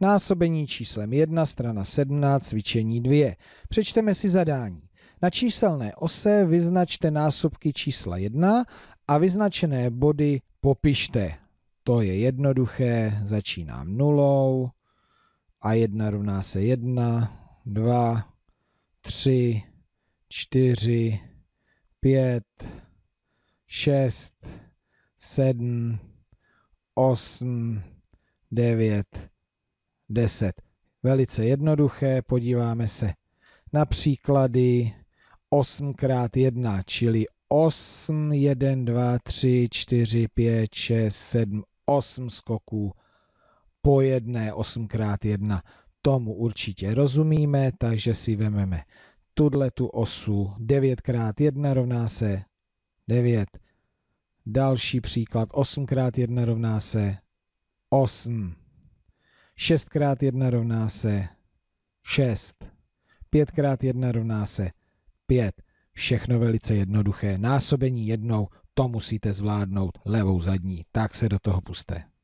Násobení číslem 1, strana 17, cvičení 2. Přečteme si zadání. Na číselné ose vyznačte násobky čísla 1 a vyznačené body popište. To je jednoduché, začínám nulou a 1 rovná se 1, 2, 3, 4, 5, 6, 7, 8, 9, 10. 10. Velice jednoduché, podíváme se na příklady 8 x 1, čili 8, 1, 2, 3, 4, 5, 6, 7, 8 skoků po jedné 8 x 1. Tomu určitě rozumíme, takže si vememe tuhle tu osu 9 x 1 rovná se 9. Další příklad 8 x 1 rovná se 8. 6 x 1 rovná se 6. 5 x 1 rovná se 5. Všechno velice jednoduché. Násobení jednou, to musíte zvládnout levou zadní. Tak se do toho puste.